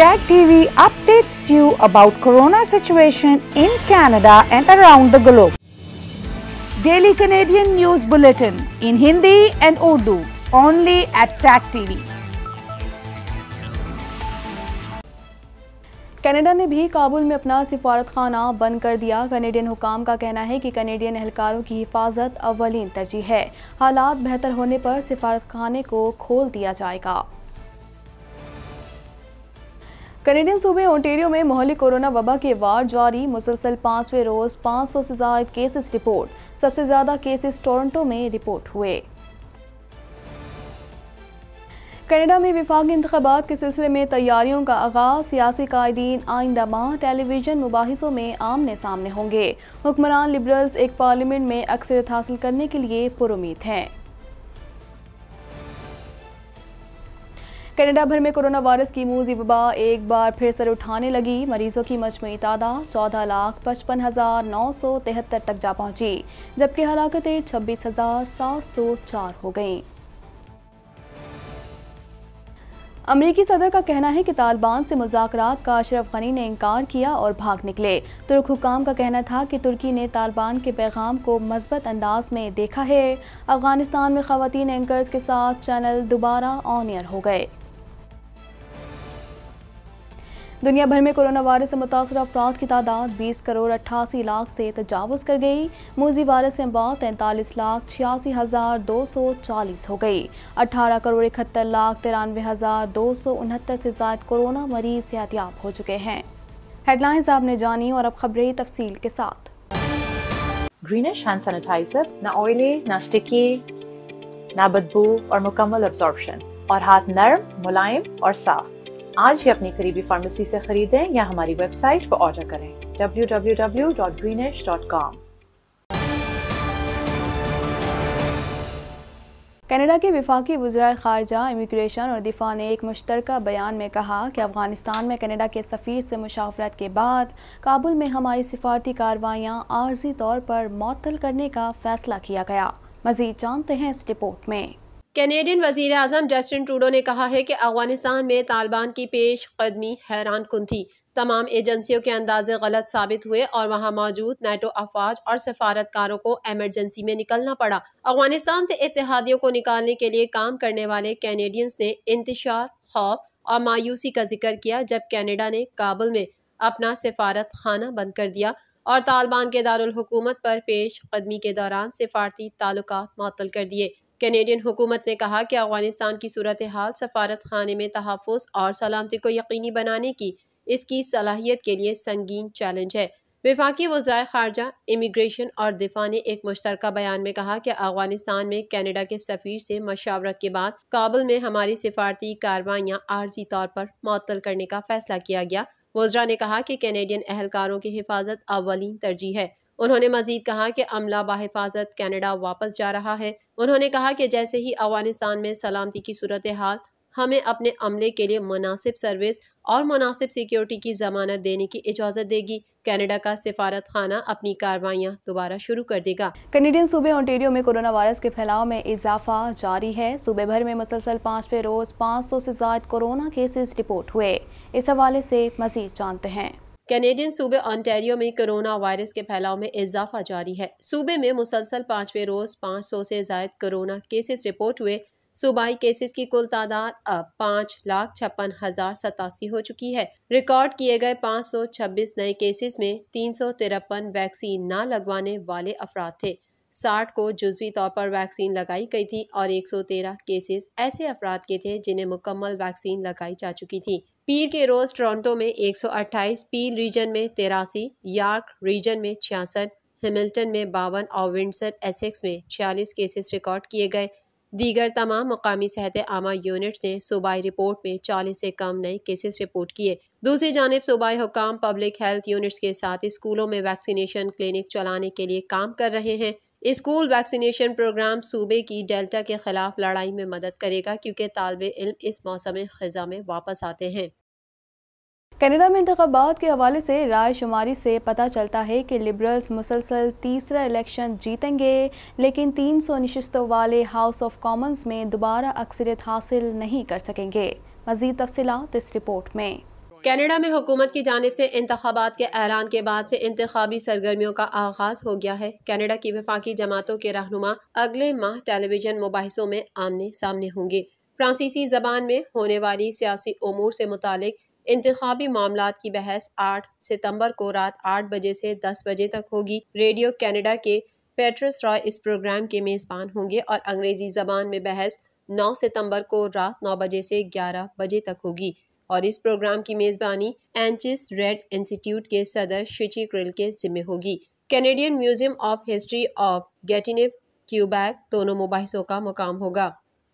Tag TV updates you about corona situation in Canada and around the globe. Daily Canadian News Bulletin in Hindi and Urdu only at Tag TV. Canada ने भी काबुल में अपना सिफारत खाना बंद कर दिया Canadian हुकाम का कहना है कि कनेडियन एहलकारों की हिफाजत अवलिन तरजीह है हालात बेहतर होने पर सिफारत खाने को खोल दिया जाएगा कनेडियन सूबे ओंटेरियो में मोहली कोरोना वबा के वार जारी मुसलसल पाँचवें रोज़ 500 से ज्यादा केसेस रिपोर्ट सबसे ज़्यादा केसेस टोरंटो में रिपोर्ट हुए कनाडा में विफाक इंतबात के सिलसिले में तैयारियों का आगाज सियासी कायदीन आइंदा माह टेलीविजन मुबासों में आमने सामने होंगे हुक्मरान लिबरल्स एक पार्लियामेंट में अक्सरत हासिल करने के लिए पुरुद हैं कनाडा भर में कोरोना वायरस की मूजी वबा एक बार फिर सर उठाने लगी मरीजों की मजमू तादाद चौदह लाख पचपन हज़ार नौ सौ तिहत्तर तक जा पहुंची जबकि हलाकतें छब्बीस हज़ार सात सौ चार हो गईं अमरीकी सदर का कहना है कि तालिबान से मुजाकरात का अशरफ गनी ने इनकार किया और भाग निकले तुर्क हुकाम का कहना था कि तुर्की ने तालिबान के पैगाम को मजबत अंदाज में देखा है अफगानिस्तान में खातन एंकर्स के साथ चैनल दोबारा ऑन एयर हो गए दुनिया भर में कोरोना वायरस से मुतासर अफराद की तादाद 20 करोड़ अट्ठासी लाख से तजावज़ कर गई मोजी वायरस से बात तैंतालीस लाख छियासी हज़ार दो सौ चालीस हो गई अठारह करोड़ इकहत्तर लाख तिरानवे हज़ार दो सौ उनहत्तर से ज्यादा कोरोना मरीज सेहतियाब हो चुके हैं हेडलाइंस आपने जानी और अब खबरें तफसील के साथ ग्रीनिश हैंड सैनिटाइजर ना ऑयली ना स्टिकी ना बदबू और मुकम्मल और हाथ नर्म मुलायम और साफ आज ही अपनी करीबी फार्मेसी से खरीदें या हमारी वेबसाइट पर ऑर्डर करें www.greenish.com कनाडा के विफाकी वज्रा खारजा इमिग्रेशन और दिफा ने एक मुश्तर बयान में कहा कि अफ़गानिस्तान में कनाडा के सफी से मुशावरत के बाद काबुल में हमारी सिफारती कार्रवाइयाँ आर्जी तौर पर मअतल करने का फ़ैसला किया गया मज़ीद जानते हैं इस रिपोर्ट में कैनेडियन वजीर अजम जस्टिन ट्रूडो ने कहा है कि अफगानिस्तान में तालिबान की पेश कदमी हैरान कन थी तमाम एजेंसियों के अंदाजे गलत साबित हुए और वहां मौजूद नैटो अफवाज और सफारतकारों को एमरजेंसी में निकलना पड़ा अफगानिस्तान से इतिहादियों को निकालने के लिए काम करने वाले कैनेडियंस ने इंतशार खौफ और मायूसी का जिक्र किया जब कैनेडा ने काबुल में अपना सफारत खाना बंद कर दिया और तालिबान के दारकूमत पर पेश कदमी के दौरान सिफारती ताल्लुक मअतल कर दिए कैनेडियन हुकूमत ने कहा कि अफगानिस्तान की सूरत हाल सफारत खाने में तहफ़ और सलामती को यकीनी बनाने की इसकी सलाहियत के लिए संगीन चैलेंज है विफाकी वज्राय खारजा इमिग्रेशन और दिफा ने एक मुश्तर बयान में कहा कि अफगानिस्तान में कैनेडा के सफ़ीर से मशावरत के बाद काबुल में हमारी सिफारती कार्रवाइयाँ आर्जी तौर पर मअतल करने का फैसला किया गया वज्रा ने कहा कि कैनेडियन एहलकारों की हिफाजत अवलिन तरजीह है उन्होंने मजीद कहा कि अमला बाहिफाजत कैनेडा वापस जा रहा है उन्होंने कहा कि जैसे ही अफगानिस्तान में सलामती की सूरत हाल हमें अपने अमले के लिए मुनासिब सर्विस और मुनासिब सिक्योरिटी की जमानत देने की इजाज़त देगी कनाडा का सिफारत खाना अपनी कार्रवाइयाँ दोबारा शुरू कर देगा कनेडियन सूबे ओंटेरियो में कोरोना वायरस के फैलाव में इजाफा जारी है सूबे भर में मुसलसल पाँचवें रोज़ पाँच सौ से ज्यादा कोरोना केसेस रिपोर्ट हुए इस हवाले से मजीद जानते हैं कैनेडियन सूबे ऑन्टेरियो में कोरोना वायरस के फैलाव में इजाफा जारी है सूबे में मुसलसल पाँचवें रोज़ पाँच सौ से जायद कोरोना केसेस रिपोर्ट हुए सूबाई केसेस की कुल तादाद अब पाँच लाख छप्पन हज़ार सतासी हो चुकी है रिकॉर्ड किए गए पाँच सौ छब्बीस नए केसेस में तीन सौ तिरपन वैक्सीन ना लगवाने वाले अफराद थे साठ को जुजवी तौर पर वैक्सीन लगाई गई थी और एक सौ तेरह केसेस ऐसे अफराद के थे जिन्हें मुकम्मल वैक्सीन लगाई जा चुकी थी पीर के रोज टोरंटो में 128, पील रीजन में तिरासी यार्क रीजन में छियासठ हेमिल्टन में बावन और विंडसर एसेक्स में छियालीस केसेस रिकॉर्ड किए गए दीगर तमाम मकामी सेहत आमा यूनिट्स ने सूबाई रिपोर्ट में 40 से कम नए केसेस रिपोर्ट किए दूसरी जानब सूबाई हुकाम पब्लिक हेल्थ यूनिट्स के साथ स्कूलों में वैक्सीनेशन क्लिनिक चलाने के लिए काम कर रहे हैं स्कूल वैक्सीनेशन प्रोग्राम सूबे की डेल्टा के खिलाफ लड़ाई में मदद करेगा क्योंकि तालब इल्म इस मौसम खज़ा में वापस आते हैं कनाडा में इंतबात के हवाले से शुमारी से पता चलता है कि लिबरल्स मुसलसल तीसरा इलेक्शन जीतेंगे लेकिन 300 नशस्तों वाले हाउस ऑफ कॉमन्स में दोबारा अक्सरियत हासिल नहीं कर सकेंगे मजीद तफसलत इस रिपोर्ट में कनाडा में हुकूमत की जानब से इंतबात के ऐलान के बाद से इंतबी सरगर्मियों का आगाज हो गया है कनाडा की वफाकी जमातों के रहनुमा अगले माह टेलीविजन मुबासों में आमने सामने होंगे फ्रांसीसी जबान में होने वाली सियासी अमूर से मुतक इंतबी मामला की बहस आठ सितम्बर को रात आठ बजे से दस बजे तक होगी रेडियो कैनेडा के पेट्रस रॉय इस प्रोग्राम के मेज़बान होंगे और अंग्रेज़ी ज़बान में बहस 9 सितंबर को रात 9 बजे से 11 बजे तक होगी और इस प्रोग्राम की मेज़बानी एंचिस रेड इंस्टीट्यूट के सदर शिची क्रिल के जिम्मे होगी Canadian museum of history of Gatineau Quebec दोनों मुबासों का मुकाम होगा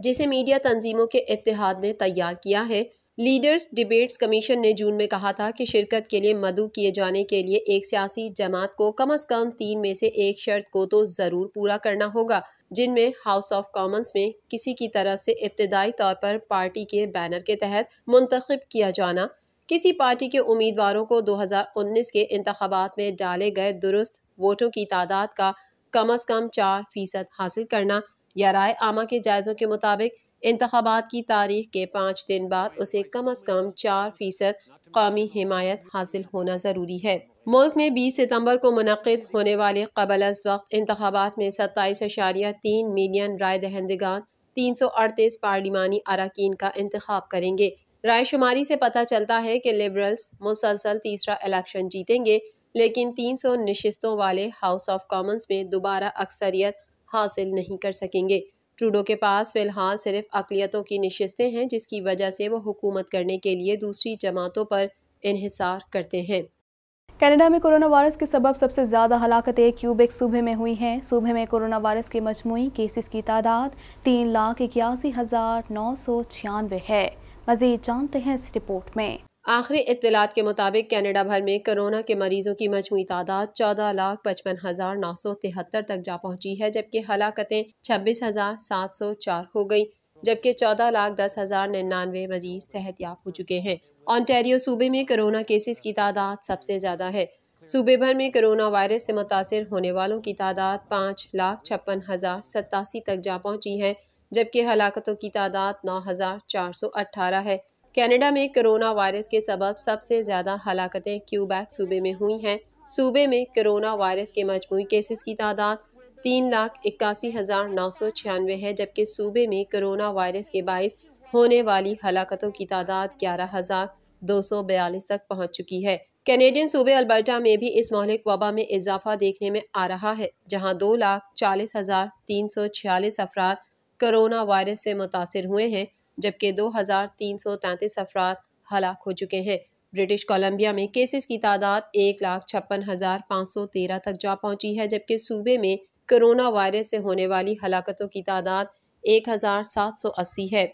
जिसे मीडिया तंजीमों के इतिहाद ने तैयार किया है लीडर्स डिबेट्स कमीशन ने जून में कहा था कि शिरकत के लिए मदु किए जाने के लिए एक सियासी जमात को कम अज कम तीन में से एक शर्त को तो ज़रूर पूरा करना होगा जिनमें हाउस ऑफ कॉमन्स में किसी की तरफ से इब्तदाई तौर पर पार्टी के बैनर के तहत मुंतखब किया जाना किसी पार्टी के उम्मीदवारों को 2019 के इंतबात में डाले गए दुरुस्त वोटों की तादाद का कम अज कम चार फीसद हासिल करना या राय आमा के जायज़ों के मुताबिक इंतबात की तारीख के पाँच दिन बाद उसे कम अज कम चार फीसद कौमी हमायत हासिल होना ज़रूरी है मुल्क में बीस सितम्बर को मनद होने वाले कबल अज वक्त इंतबात में सत्ताईस अशारिया तीन मिलियन राय दहंदगान तीन सौ अड़तीस पार्लिमानी अरकान का इंतखब करेंगे राय शुमारी से पता चलता है कि लिबरल्स मुसलसल तीसरा इलेक्शन जीतेंगे लेकिन तीन सौ नशस्तों वाले हाउस ऑफ कॉमन्स में दोबारा अक्सरियत हासिल नहीं कर सकेंगे ट्रूडो के पास फ़िलहाल सिर्फ अकलीतों की नशस्तें हैं जिसकी वजह से वो हुकूमत करने के लिए दूसरी जमातों पर इहिसार करते हैं कनाडा में कोरोना वायरस के सबब सबसे ज़्यादा हलाकतें क्यूबेक सूबे में हुई हैं सूबे में कोरोना वायरस के मजमू केसेस की तादाद तीन लाख इक्यासी हज़ार नौ सौ छियानवे है मज़ीद जानते हैं इस रिपोर्ट में आखिरी इतलात के मुताबिक कैनेडा भर में कोरोना के मरीजों की मजमू तादाद चौदह लाख पचपन हज़ार नौ सौ तिहत्तर तक जा पहुंची है जबकि हलाकतें छब्बीस हज़ार सात सौ चार हो गई जबकि चौदह लाख दस हज़ार निन्यानवे मरीज सेहतियाब हो चुके हैं ऑनटेरियो सूबे में कोरोना केसेस की तादाद सबसे ज़्यादा है सूबे भर में कोरोना वायरस से मुतासर होने वालों की तादाद पाँच लाख छप्पन हज़ार सतासी तक जा पहुँची है जबकि हलाकतों की तादाद नौ हज़ार चार सौ अट्ठारह है कनाडा में कोरोना वायरस के सबब सबसे ज़्यादा हलाकतें क्यूबैक सूबे में हुई हैं सूबे में कोरोना वायरस के मजमू केसेस की तादाद तीन लाख इक्यासी हज़ार नौ सौ छियानवे है जबकि सूबे में कोरोना वायरस के बायस होने वाली हलाकतों की तादाद ग्यारह हज़ार दो सौ बयालीस तक पहुँच चुकी है कैनेडियन सूबे अल्बर्टा में भी इस मौलिक वबा में इजाफा देखने में आ रहा है जहाँ दो लाख चालीस हज़ार तीन सौ छियालीस अफराद कोरोना वायरस से मुतासर हुए हैं जबकि दो हज़ार तीन सौ तैंतीस अफराद हलाक हो चुके हैं ब्रिटिश कोलंबिया में केसेस की तादाद एक लाख छप्पन हज़ार पाँच सौ तेरह तक जा पहुंची है जबकि सूबे में कोरोना वायरस से होने वाली हलाकतों की तादाद एक हज़ार सात सौ अस्सी है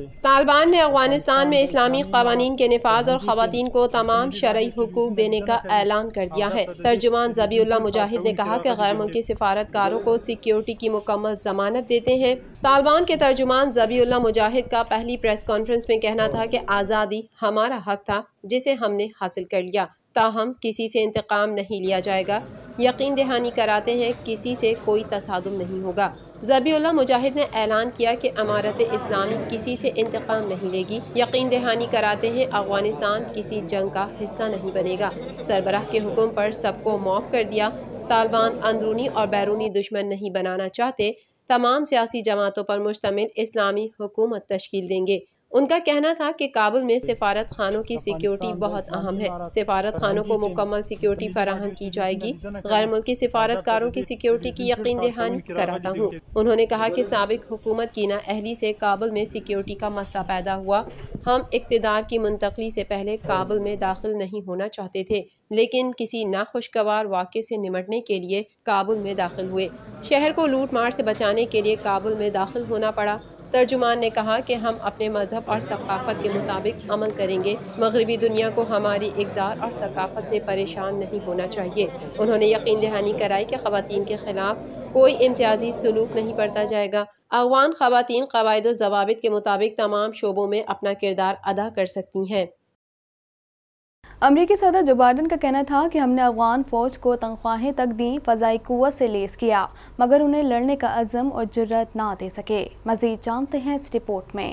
तालिबान ने अफगानिस्तान में इस्लामी कवानीन के नफाज और खातन को तमाम शर्य हकूक देने का ऐलान कर दिया है तर्जुमान जबीउल्ला मुजाहिद ने कहा की गैर मुल्की सिफारतकारों को सिक्योरिटी की मुकम्मल जमानत देते हैं तालिबान के तर्जुमान जबीउल्ला मुजाहिद का पहली प्रेस कॉन्फ्रेंस में कहना था की आज़ादी हमारा हक था जिसे हमने हासिल कर लिया ताहम किसी से इंतकाम नहीं लिया जाएगा यकीन दहानी कराते हैं किसी से कोई तसादम नहीं होगा जबी मुजाहिद ने ऐलान किया कि अमारत इस्लामी किसी से इंतकाम नहीं लेगी यकीन दहानी कराते हैं अफगानिस्तान किसी जंग का हिस्सा नहीं बनेगा सरबराह के हुक्म पर सबको माफ कर दिया तालिबान अंदरूनी और बैरूनी दुश्मन नहीं बनाना चाहते तमाम सियासी जमातों पर मुश्तमिल इस्लामी हुकूमत तश्कील देंगे उनका कहना था कि काबुल में तो सिफारत खानों की सिक्योरिटी बहुत अहम है सिफारत खानों को मुकम्मल सिक्योरिटी फराहम की जाएगी गैर मुल्की कारों की सिक्योरिटी की यकीन दहानी कराता हूँ उन्होंने कहा कि सबक हुकूमत की ना अहली से काबुल में सिक्योरिटी का मसला पैदा हुआ हम इकतदार की मुंतकली से पहले काबुल में दाखिल नहीं होना चाहते थे लेकिन किसी नाखुशगवार वाक़े से निमटने के लिए काबुल में दाखिल हुए शहर को लूट मार से बचाने के लिए काबुल में दाखिल होना पड़ा तर्जुमान ने कहा कि हम अपने मजहब और सकाफत के मुताबिक अमल करेंगे मगरबी दुनिया को हमारी इकदार और सकाफत से परेशान नहीं होना चाहिए उन्होंने यकीन दहानी कराई कि ख़वान के ख़िलाफ़ कोई इम्तियाजी सलूक नहीं बढ़ता जाएगा अगवान ख़वान कवायद जवाबित के मुताबिक तमाम शोबों में अपना किरदार अदा कर सकती हैं अमरीकी सदर जो बाइडन का कहना था कि हमने अफगान फौज को तनख्वाहें तक दी फजाई कुत से लेस किया मगर उन्हें लड़ने का अज़म और जरूरत ना दे सके मजीद जानते हैं इस रिपोर्ट में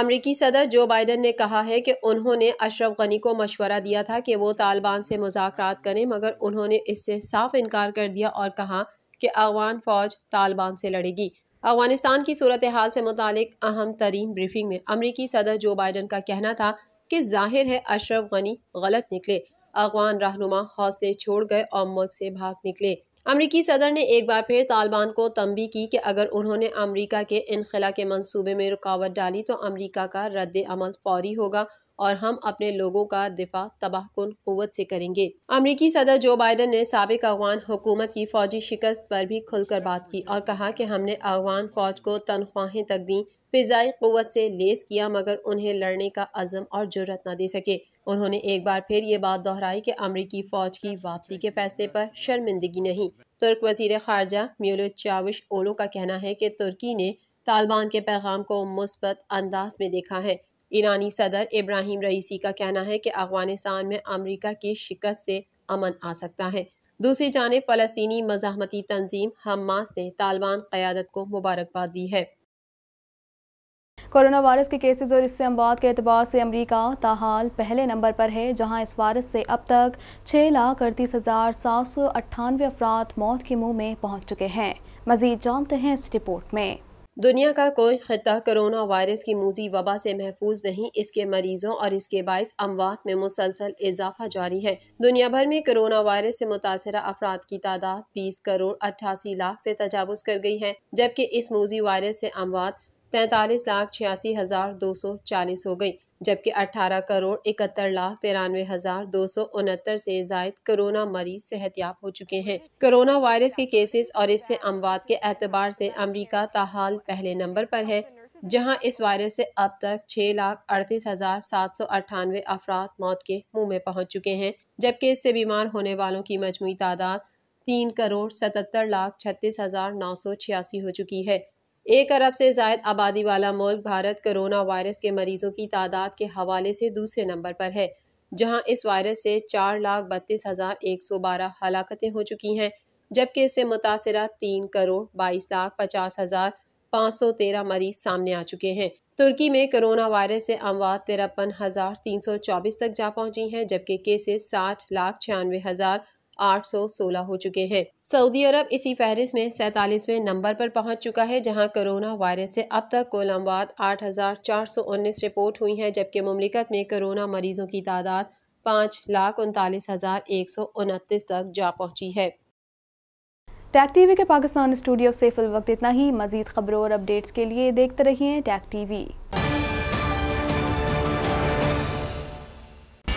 अमरीकी सदर जो बाइडन ने कहा है कि उन्होंने अशरफ गनी को मशवरा दिया था कि वो तालिबान से मुजाकर करें मगर उन्होंने इससे साफ इनकार कर दिया और कहा कि अफगान फ़ौज तालिबान से लड़ेगी अफगानिस्तान की सूरत हाल से मुतल अहम तरीन ब्रीफिंग में अमरीकी सदर जो बाइडन का कहना था कि जाहिर है अशरफ गनी गलत निकले अफगान रहनुमा हौसले छोड़ गए और मुल्क से भाग निकले अमरीकी सदर ने एक बार फिर तालिबान को तंबी की कि अगर उन्होंने अमरीका के इनखला के मंसूबे में रुकावट डाली तो अमरीका का रद्द अमल फौरी होगा और हम अपने लोगों का दिफा तबाहकुन क़ुवत से करेंगे अमरीकी सदर जो बाइडन ने सबक अफगान हुकूमत की फ़ौजी शिकस्त पर भी खुलकर बात की और कहा कि हमने अफगान फ़ौज को तनख्वाहें तक दी फ़िज़ाई क़वत से लेस किया मगर उन्हें लड़ने का अज़म और जरूरत ना दे सके उन्होंने एक बार फिर ये बात दोहराई कि अमरीकी फ़ौज की वापसी के फैसले पर शर्मिंदगी नहीं तुर्क वजीर खारजा म्यूलो चाविश ओलो का कहना है कि तुर्की ने तालिबान के पैगाम को मुस्बत अंदाज में देखा है ईरानी सदर इब्राहिम रईसी का कहना है कि अफगानिस्तान में अमरीका की शिकस्त से अमन आ सकता है दूसरी जानब फ़लस्तनी मजामती तंजीम हमास ने तालिबान क़्यादत को मुबारकबाद दी है कोरोना वायरस के केसेस और इससे अमवात के अतबार से अमरीका ताहाल पहले नंबर पर है जहां इस वायरस से अब तक छः लाख अड़तीस हज़ार सात सौ अट्ठानवे अफराद मौत के मुँह में पहुँच चुके हैं मजीद जानते हैं इस रिपोर्ट में दुनिया का कोई ख़त्ता कोरोना वायरस की मूजी वबा से महफूज नहीं इसके मरीजों और इसके बायस अमवात में मुसलसल इजाफा जारी है दुनिया भर में कोरोना वायरस से मुतासर अफराद की तादाद बीस करोड़ अट्ठासी लाख से तजावज़ कर गई है जबकि इस मूजी वायरस से अमवात तैंतालीस लाख छियासी हज़ार दो सौ चालीस हो गई जबकि अठारह करोड़ इकहत्तर लाख तिरानवे हज़ार दो सौ उनहत्तर से जायद कोरोना मरीज सेहतियाब हो चुके हैं कोरोना वायरस के केसेस और इससे अमवात के अतबार से अमरीका ताहाल पहले नंबर पर है जहां इस वायरस से अब तक छह लाख अड़तीस हजार सात सौ अट्ठानवे अफराद मौत के मुंह में पहुंच चुके हैं जबकि इससे बीमार होने वालों की मजमू तादाद तीन करोड़ सतहत्तर लाख छत्तीस हजार नौ सौ छियासी हो चुकी है एक अरब से जायद आबादी वाला मुल्क भारत कोरोना वायरस के मरीजों की तादाद के हवाले से दूसरे नंबर पर है जहां इस वायरस से चार लाख बत्तीस हज़ार एक सौ बारह हलाकतें हो चुकी हैं जबकि इससे मुतासर तीन करोड़ बाईस लाख पचास हज़ार पाँच सौ तेरह मरीज सामने आ चुके हैं तुर्की में कोरोना वायरस से अमवात तिरपन हज़ार तीन सौ चौबीस तक जा पहुंची हैं जबकि केसेस साठ लाख छियानवे हज़ार आठ सौ सोलह हो चुके हैं सऊदी अरब इसी फहरिस में सैतालीसवें नंबर पर पहुंच चुका है जहां कोरोना वायरस से अब तक कुल अमवात आठ हज़ार चार सौ उन्नीस रिपोर्ट हुई है जबकि ममलिकत में कोरोना मरीजों की तादाद पाँच लाख उनतालीस हज़ार एक सौ उनतीस तक जा पहुँची है टैग टीवी के पाकिस्तान स्टूडियो से फिल वक्त इतना ही मजीद खबरों और अपडेट्स के लिए देखते रहिए टैग टीवी